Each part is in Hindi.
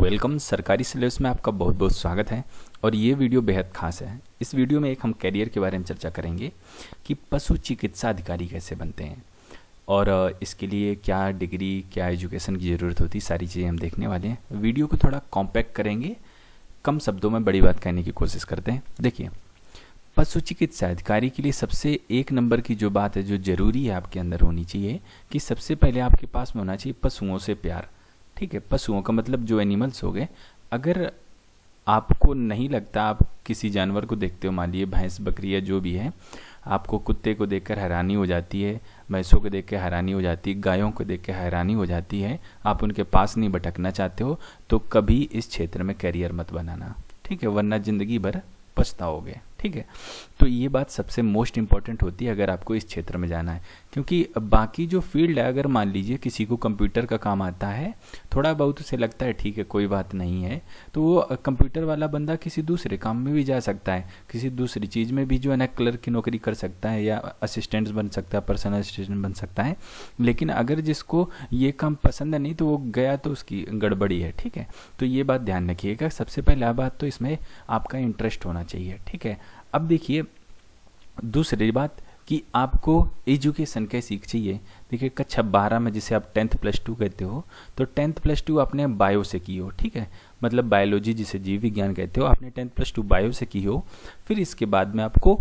वेलकम सरकारी सिलेबस में आपका बहुत बहुत स्वागत है और ये वीडियो बेहद खास है इस वीडियो में एक हम कैरियर के बारे में चर्चा करेंगे कि पशु चिकित्सा अधिकारी कैसे बनते हैं और इसके लिए क्या डिग्री क्या एजुकेशन की ज़रूरत होती सारी चीज़ें हम देखने वाले हैं वीडियो को थोड़ा कॉम्पैक्ट करेंगे कम शब्दों में बड़ी बात कहने की कोशिश करते हैं देखिए पशु चिकित्सा अधिकारी के लिए सबसे एक नंबर की जो बात है जो जरूरी है आपके अंदर होनी चाहिए कि सबसे पहले आपके पास में होना चाहिए पशुओं से प्यार ठीक है पशुओं का मतलब जो एनिमल्स हो गए अगर आपको नहीं लगता आप किसी जानवर को देखते हो मान लीजिए भैंस बकरी या जो भी है आपको कुत्ते को देखकर हैरानी हो जाती है भैंसों को देख के हैरानी हो जाती है गायों को देख के हैरानी हो जाती है आप उनके पास नहीं भटकना चाहते हो तो कभी इस क्षेत्र में करियर मत बनाना ठीक है वरना ज़िंदगी भर पछताओगे ठीक है तो ये बात सबसे मोस्ट इंपॉर्टेंट होती है अगर आपको इस क्षेत्र में जाना है क्योंकि बाकी जो फील्ड है अगर मान लीजिए किसी को कंप्यूटर का काम आता है थोड़ा बहुत उसे लगता है ठीक है कोई बात नहीं है तो वो कंप्यूटर वाला बंदा किसी दूसरे काम में भी जा सकता है किसी दूसरी चीज़ में भी जो है ना क्लर्क की नौकरी कर सकता है या असिस्टेंट बन सकता है पर्सनल असिस्टेंट बन सकता है लेकिन अगर जिसको ये काम पसंद है नहीं तो वो गया तो उसकी गड़बड़ी है ठीक है तो ये बात ध्यान रखिएगा सबसे पहला बात तो इसमें आपका इंटरेस्ट होना चाहिए ठीक है अब देखिए दूसरी बात कि आपको एजुकेशन कैसी चाहिए देखिए कक्षा बारह में जिसे आप टेंथ प्लस टू कहते हो तो टेंथ प्लस टू आपने बायो से की हो ठीक है मतलब बायोलॉजी जिसे जीव विज्ञान कहते हो आपने टेंथ प्लस टू बायो से की हो फिर इसके बाद में आपको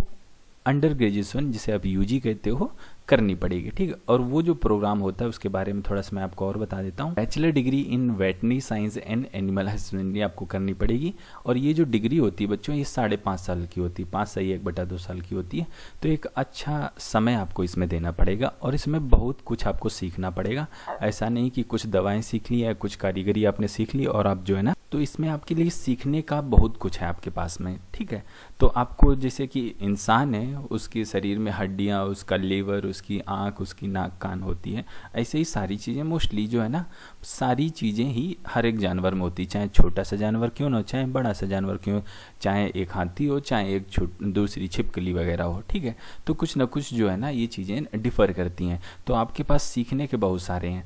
अंडर ग्रेजुएशन जिसे आप यूजी कहते हो करनी पड़ेगी ठीक है और वो जो प्रोग्राम होता है उसके बारे में थोड़ा सा मैं आपको और बता देता हूँ bachelor degree in veterinary science and animal husbandry आपको करनी पड़ेगी और ये जो डिग्री होती है बच्चों ये साढ़े पाँच साल की होती है पाँच सही एक बटा दो साल की होती है तो एक अच्छा समय आपको इसमें देना पड़ेगा और इसमें बहुत कुछ आपको सीखना पड़ेगा ऐसा नहीं कि कुछ दवाएँ सीख ली या कुछ कारीगरी आपने सीख ली और आप जो है ना तो इसमें आपके लिए सीखने का बहुत कुछ है आपके पास में ठीक है तो आपको जैसे कि इंसान है उसके शरीर में हड्डियाँ उसका लीवर उसकी आँख उसकी नाक कान होती है ऐसे ही सारी चीज़ें मोस्टली जो है ना सारी चीज़ें ही हर एक जानवर में होती चाहे छोटा सा जानवर क्यों ना हो चाहे बड़ा सा जानवर क्यों चाहे एक हाथी हो चाहे एक दूसरी छिपकली वगैरह हो ठीक है तो कुछ ना कुछ जो है ना ये चीज़ें डिफ़र करती हैं तो आपके पास सीखने के बहुत सारे हैं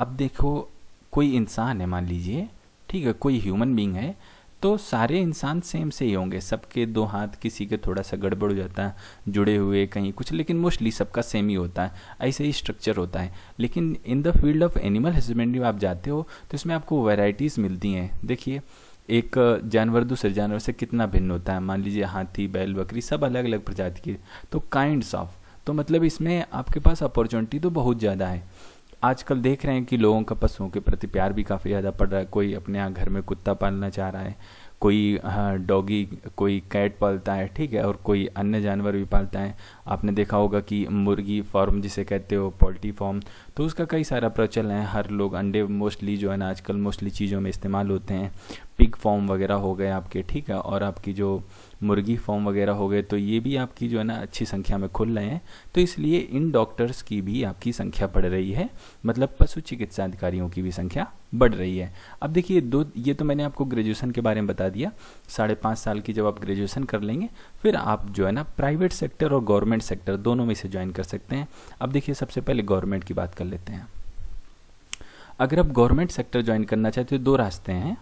अब देखो कोई इंसान है मान लीजिए ठीक है कोई ह्यूमन बींग है तो सारे इंसान सेम से ही होंगे सबके दो हाथ किसी के थोड़ा सा गड़बड़ हो जाता है जुड़े हुए कहीं कुछ लेकिन मोस्टली सबका सेम ही होता है ऐसे ही स्ट्रक्चर होता है लेकिन in the field of animal husbandry आप जाते हो तो इसमें आपको वेराइटीज़ मिलती हैं देखिए एक जानवर दूसरे जानवर से कितना भिन्न होता है मान लीजिए हाथी बैल बकरी सब अलग अलग प्रजाति के तो काइंड्स ऑफ तो मतलब इसमें आपके पास अपॉर्चुनिटी तो बहुत ज़्यादा है आजकल देख रहे हैं कि लोगों का पशुओं के प्रति प्यार भी काफ़ी ज़्यादा पड़ रहा है कोई अपने यहाँ घर में कुत्ता पालना चाह रहा है कोई हाँ, डॉगी कोई कैट पालता है ठीक है और कोई अन्य जानवर भी पालता है आपने देखा होगा कि मुर्गी फार्म जिसे कहते हो पोल्ट्री फार्म तो उसका कई सारा प्रचलन है हर लोग अंडे मोस्टली जो है ना आजकल मोस्टली चीज़ों में इस्तेमाल होते हैं पिग फॉर्म वगैरह हो गए आपके ठीक है और आपकी जो मुर्गी फॉर्म वगैरह हो गए तो ये भी आपकी जो है ना अच्छी संख्या में खुल रहे हैं तो इसलिए इन डॉक्टर्स की भी आपकी संख्या बढ़ रही है मतलब पशु चिकित्सा अधिकारियों की भी संख्या बढ़ रही है अब देखिए दो ये तो मैंने आपको ग्रेजुएशन के बारे में बता दिया साढ़े पाँच साल की जब आप ग्रेजुएशन कर लेंगे फिर आप जो है ना प्राइवेट सेक्टर और गवर्नमेंट सेक्टर दोनों में से ज्वाइन कर सकते हैं अब देखिए सबसे पहले गवर्नमेंट की बात कर लेते हैं अगर आप गवर्नमेंट सेक्टर ज्वाइन करना चाहते हो दो रास्ते हैं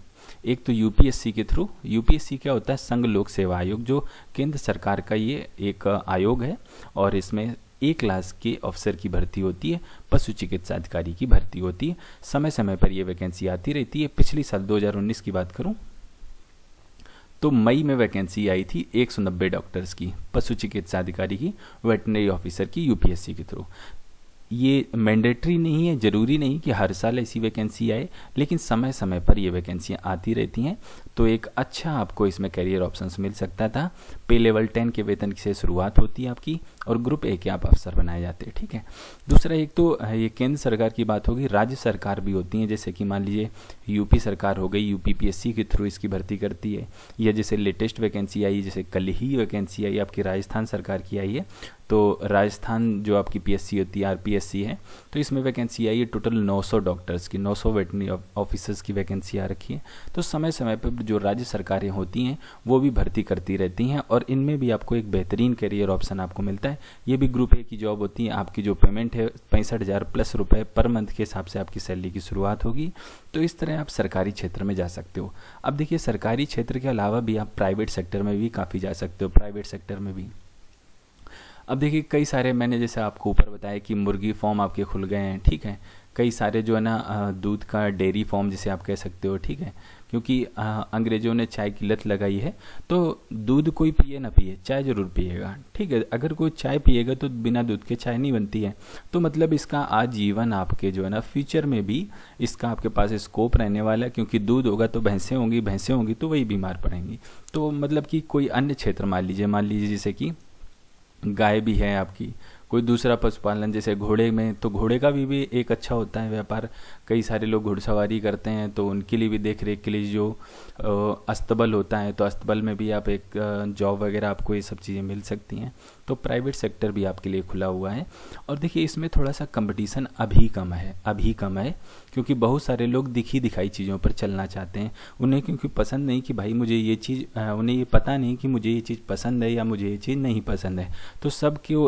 एक तो यूपीएससी के थ्रू यूपीएससी क्या होता है संघ लोक सेवा आयोग जो केंद्र सरकार का ये एक आयोग है और इसमें ए क्लास के ऑफिसर की भर्ती होती है पशु चिकित्सा अधिकारी की भर्ती होती है समय समय पर यह वैकेंसी आती रहती है पिछली साल 2019 की बात करूं तो मई में वैकेंसी आई थी एक डॉक्टर्स की पशु चिकित्सा अधिकारी की वेटनरी ऑफिसर की यूपीएससी के थ्रू ये मैंडेटरी नहीं है ज़रूरी नहीं कि हर साल ऐसी वैकेंसी आए लेकिन समय समय पर ये वैकेंसियाँ आती रहती हैं तो एक अच्छा आपको इसमें करियर ऑप्शंस मिल सकता था पे लेवल टेन के वेतन से शुरुआत होती है आपकी और ग्रुप ए के आप अफसर बनाए जाते हैं ठीक है दूसरा एक तो ये केंद्र सरकार की बात होगी राज्य सरकार भी होती है जैसे कि मान लीजिए यूपी सरकार हो गई यू के थ्रू इसकी भर्ती करती है या जैसे लेटेस्ट वैकेंसी आई जैसे कल ही वैकेंसी आई आपकी राजस्थान सरकार की आई है तो राजस्थान जो आपकी पीएससी होती है आरपीएससी है तो इसमें वैकेंसी आई है टोटल 900 डॉक्टर्स की 900 सौ वेटनरी ऑफिसर्स की वैकेंसी आ रखी है तो समय समय पर जो राज्य सरकारें होती हैं वो भी भर्ती करती रहती हैं और इनमें भी आपको एक बेहतरीन करियर ऑप्शन आपको मिलता है ये भी ग्रुप ए की जॉब होती है आपकी जो पेमेंट है पैंसठ हज़ार प्लस रुपए पर मंथ के हिसाब से आपकी सैलरी की शुरुआत होगी तो इस तरह आप सरकारी क्षेत्र में जा सकते हो अब देखिए सरकारी क्षेत्र के अलावा भी आप प्राइवेट सेक्टर में भी काफ़ी जा सकते हो प्राइवेट सेक्टर में भी अब देखिए कई सारे मैंने जैसे आपको ऊपर बताया कि मुर्गी फॉर्म आपके खुल गए हैं ठीक है कई सारे जो है ना दूध का डेयरी फॉर्म जिसे आप कह सकते हो ठीक है क्योंकि अंग्रेजों ने चाय की लत लगाई है तो दूध कोई पिए ना पिए चाय ज़रूर पिएगा ठीक है अगर कोई चाय पिएगा तो बिना दूध के चाय नहीं बनती है तो मतलब इसका आजीवन आपके जो है ना फ्यूचर में भी इसका आपके पास स्कोप रहने वाला है क्योंकि दूध होगा तो भैंसें होंगी भैंसें होंगी तो वही बीमार पड़ेंगी तो मतलब कि कोई अन्य क्षेत्र मान लीजिए मान लीजिए जैसे कि गाय भी है आपकी कोई दूसरा पशुपालन जैसे घोड़े में तो घोड़े का भी भी एक अच्छा होता है व्यापार कई सारे लोग घुड़सवारी करते हैं तो उनके लिए भी देख रेख के लिए जो अस्तबल होता है तो अस्तबल में भी आप एक जॉब वगैरह आपको ये सब चीज़ें मिल सकती हैं तो प्राइवेट सेक्टर भी आपके लिए खुला हुआ है और देखिए इसमें थोड़ा सा कंपटीशन अभी कम है अभी कम है क्योंकि बहुत सारे लोग दिखी दिखाई चीज़ों पर चलना चाहते हैं उन्हें क्योंकि पसंद नहीं कि भाई मुझे ये चीज़ उन्हें ये पता नहीं कि मुझे ये चीज़ पसंद है या मुझे ये चीज़ नहीं पसंद है तो सब क्यों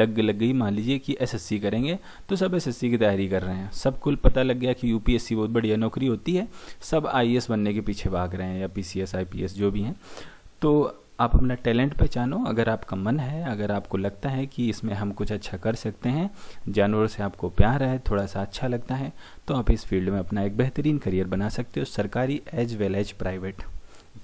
लग लग गई मान लीजिए कि एसएससी करेंगे तो सब एसएससी की तैयारी कर रहे हैं सब कुल पता लग गया कि यूपीएससी बहुत बढ़िया नौकरी होती है सब आईएएस बनने के पीछे भाग रहे हैं या पीसीएस आईपीएस जो भी हैं तो आप अपना टैलेंट पहचानो अगर आपका मन है अगर आपको लगता है कि इसमें हम कुछ अच्छा कर सकते हैं जानवर से आपको प्यार है थोड़ा सा अच्छा लगता है तो आप इस फील्ड में अपना एक बेहतरीन करियर बना सकते हो सरकारी as well as private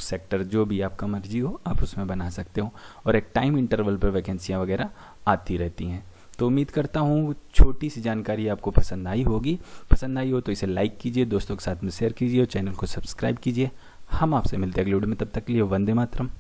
sector जो भी आपका मर्जी हो आप उसमें बना सकते हो और एक टाइम इंटरवल पर वैकेंसियाँ वगैरह आती रहती हैं तो उम्मीद करता हूँ छोटी सी जानकारी आपको पसंद आई होगी पसंद आई हो तो इसे लाइक कीजिए दोस्तों के साथ में शेयर कीजिए और चैनल को सब्सक्राइब कीजिए हम आपसे मिलते हैं अगले वीडियो में तब तक के लिए वंदे मातरम